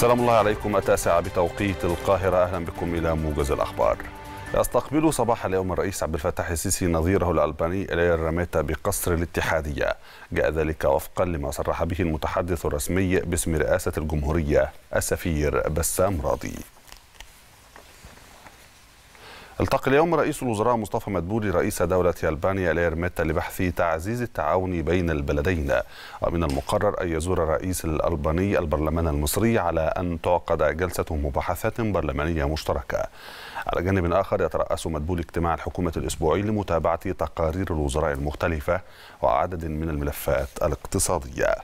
السلام الله عليكم التاسعة بتوقيت القاهرة أهلا بكم إلى موجز الأخبار يستقبل صباح اليوم الرئيس عبد الفتاح السيسي نظيره الألباني إلير راميتا بقصر الاتحادية جاء ذلك وفقا لما صرح به المتحدث الرسمي باسم رئاسة الجمهورية السفير بسام راضي التقى اليوم رئيس الوزراء مصطفى مدبولي رئيس دولة ألبانيا إلى ميتا لبحث تعزيز التعاون بين البلدين ومن المقرر أن يزور الرئيس الألباني البرلمان المصري على أن تعقد جلسة مباحثات برلمانية مشتركة على جانب آخر يترأس مدبولي اجتماع الحكومة الأسبوعي لمتابعة تقارير الوزراء المختلفة وعدد من الملفات الاقتصادية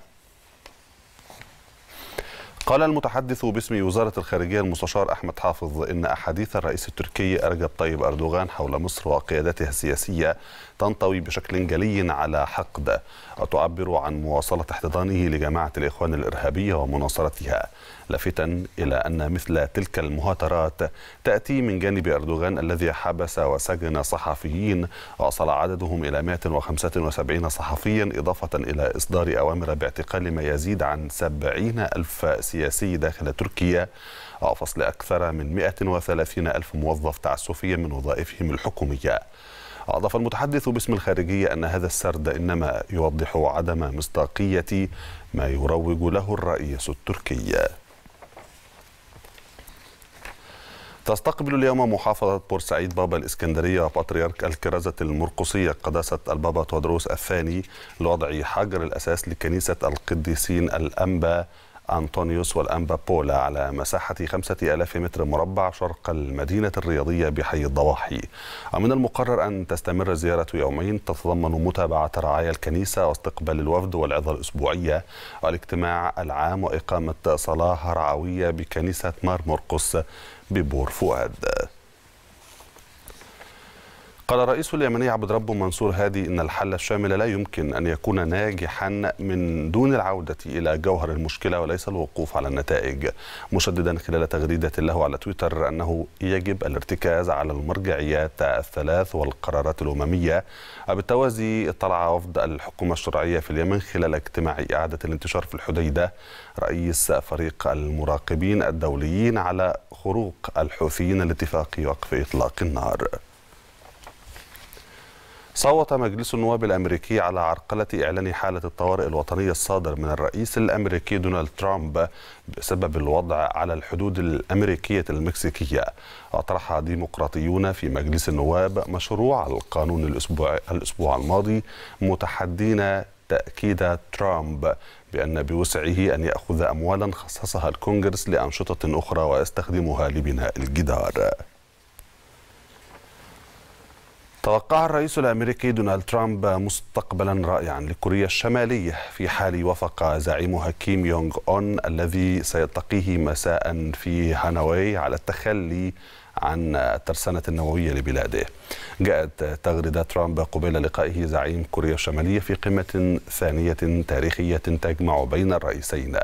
قال المتحدث باسم وزارة الخارجية المستشار أحمد حافظ إن أحاديث الرئيس التركي رجب طيب أردوغان حول مصر وقيادتها السياسية تنطوي بشكل جلي على حقد وتعبر عن مواصلة احتضانه لجماعة الإخوان الإرهابية ومناصرتها لافتا إلى أن مثل تلك المهاترات تأتي من جانب أردوغان الذي حبس وسجن صحفيين وصل عددهم إلى 175 صحفيا إضافة إلى إصدار أوامر باعتقال ما يزيد عن 70 ألف سياسي السياسي داخل تركيا وفصل آه، أكثر من 130 ألف موظف تعسفيا من وظائفهم الحكومية أضاف المتحدث باسم الخارجية أن هذا السرد إنما يوضح عدم مصداقية ما يروج له الرئيس التركي تستقبل اليوم محافظة بورسعيد بابا الإسكندرية وبطريرك الكرازة المرقصية قداسة البابا تودروس الثاني لوضع حجر الأساس لكنيسة القديسين الأنبا أنطونيوس والأنبا بولا على مساحة 5000 متر مربع شرق المدينة الرياضية بحي الضواحي ومن المقرر أن تستمر زيارة يومين تتضمن متابعة رعايا الكنيسة واستقبال الوفد والعظة الأسبوعية والاجتماع العام وإقامة صلاة رعوية بكنيسة مار مرقس ببور فؤاد قال الرئيس اليمني عبد ربه منصور هادي ان الحل الشامل لا يمكن ان يكون ناجحا من دون العوده الى جوهر المشكله وليس الوقوف على النتائج مشددا خلال تغريده له على تويتر انه يجب الارتكاز على المرجعيات الثلاث والقرارات الامميه وبالتوازي اطلع وفد الحكومه الشرعيه في اليمن خلال اجتماع اعاده الانتشار في الحديده رئيس فريق المراقبين الدوليين على خروق الحوثيين لاتفاق وقف اطلاق النار صوت مجلس النواب الأمريكي على عرقلة إعلان حالة الطوارئ الوطنية الصادر من الرئيس الأمريكي دونالد ترامب بسبب الوضع على الحدود الأمريكية المكسيكية أطرح ديمقراطيون في مجلس النواب مشروع القانون الأسبوع, الأسبوع الماضي متحدين تأكيد ترامب بأن بوسعه أن يأخذ أموالا خصصها الكونغرس لأنشطة أخرى ويستخدمها لبناء الجدار توقع الرئيس الامريكي دونالد ترامب مستقبلا رائعا لكوريا الشماليه في حال وافق زعيمها كيم يونغ اون الذي سيلتقيه مساء في هانوي على التخلي عن الترسانة النووية لبلاده جاءت تغريدة ترامب قبيل لقائه زعيم كوريا الشمالية في قمة ثانية تاريخية تجمع بين الرئيسين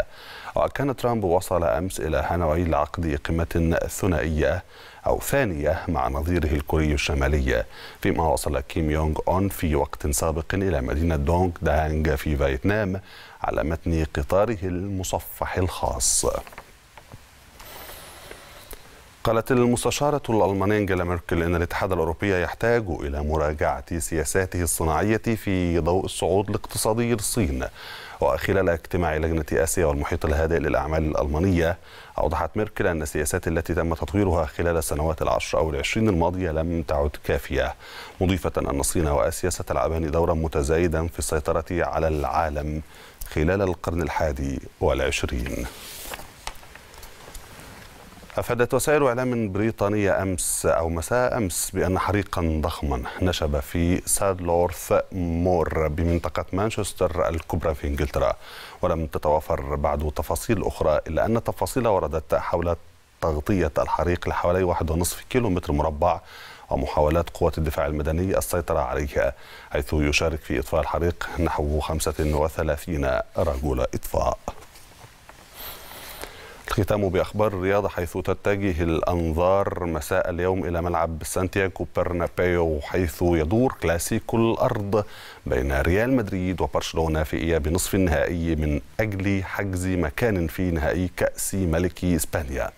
وكان ترامب وصل أمس إلى هانوي لعقد قمة ثنائية أو ثانية مع نظيره الكوري الشمالي فيما وصل كيم يونغ أون في وقت سابق إلى مدينة دونغ دانج في فيتنام على متن قطاره المصفح الخاص قالت المستشارة الألمانية أنجيلا ميركل أن الاتحاد الأوروبي يحتاج إلى مراجعة سياساته الصناعية في ضوء الصعود الاقتصادي للصين وخلال اجتماع لجنة آسيا والمحيط الهادئ للأعمال الألمانية أوضحت ميركل أن السياسات التي تم تطويرها خلال السنوات العشر أو العشرين الماضية لم تعد كافية مضيفة أن الصين وآسيا ستلعبان دورا متزايدا في السيطرة على العالم خلال القرن الحادي والعشرين أفادت وسائل إعلام بريطانية أمس أو مساء أمس بأن حريقا ضخما نشب في سادلورث مور بمنطقة مانشستر الكبرى في إنجلترا ولم تتوافر بعد تفاصيل أخرى إلا أن تفاصيل وردت حول تغطية الحريق لحوالي واحد ونصف كيلو متر مربع ومحاولات قوات الدفاع المدني السيطرة عليها حيث يشارك في إطفاء الحريق نحو 35 رجل إطفاء ختام بأخبار الرياضة حيث تتجه الأنظار مساء اليوم إلى ملعب سانتياغو برنابيو حيث يدور كلاسيكو الأرض بين ريال مدريد وبرشلونة في إياب نصف النهائي من أجل حجز مكان في نهائي كأس ملك إسبانيا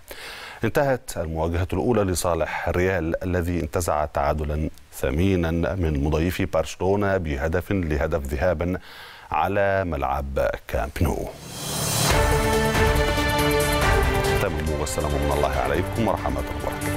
انتهت المواجهة الأولى لصالح ريال الذي انتزع تعادلا ثمينا من مضيفي برشلونة بهدف لهدف ذهابا على ملعب كامب نو والسلام من الله عليكم ورحمة الله وبركاته